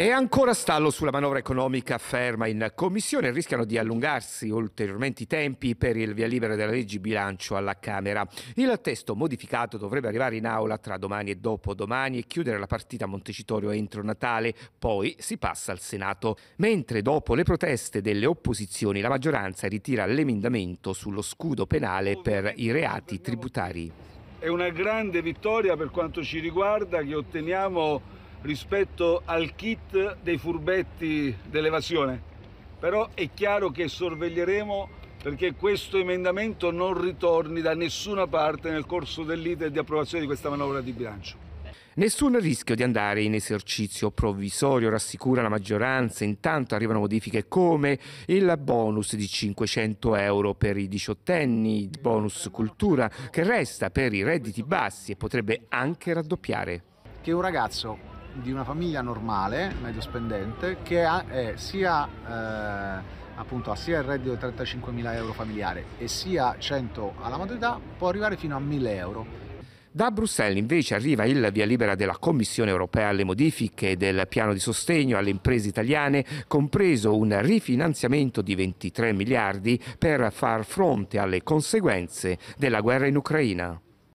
E ancora stallo sulla manovra economica ferma in commissione, rischiano di allungarsi ulteriormente i tempi per il via libera della legge bilancio alla Camera. Il testo modificato dovrebbe arrivare in aula tra domani e dopodomani e chiudere la partita a Montecitorio entro Natale, poi si passa al Senato, mentre dopo le proteste delle opposizioni la maggioranza ritira l'emendamento sullo scudo penale per i reati tributari. È una grande vittoria per quanto ci riguarda che otteniamo rispetto al kit dei furbetti dell'evasione, però è chiaro che sorveglieremo perché questo emendamento non ritorni da nessuna parte nel corso dell'iter di approvazione di questa manovra di bilancio. Nessun rischio di andare in esercizio provvisorio, rassicura la maggioranza. Intanto arrivano modifiche come il bonus di 500 euro per i diciottenni, il bonus cultura che resta per i redditi bassi e potrebbe anche raddoppiare. Che un ragazzo di una famiglia normale, medio spendente, che ha, è sia, eh, appunto, ha sia il reddito di 35.000 euro familiare e sia 100 alla maturità, può arrivare fino a 1.000 euro. Da Bruxelles invece arriva il via libera della Commissione europea alle modifiche del piano di sostegno alle imprese italiane, compreso un rifinanziamento di 23 miliardi per far fronte alle conseguenze della guerra in Ucraina.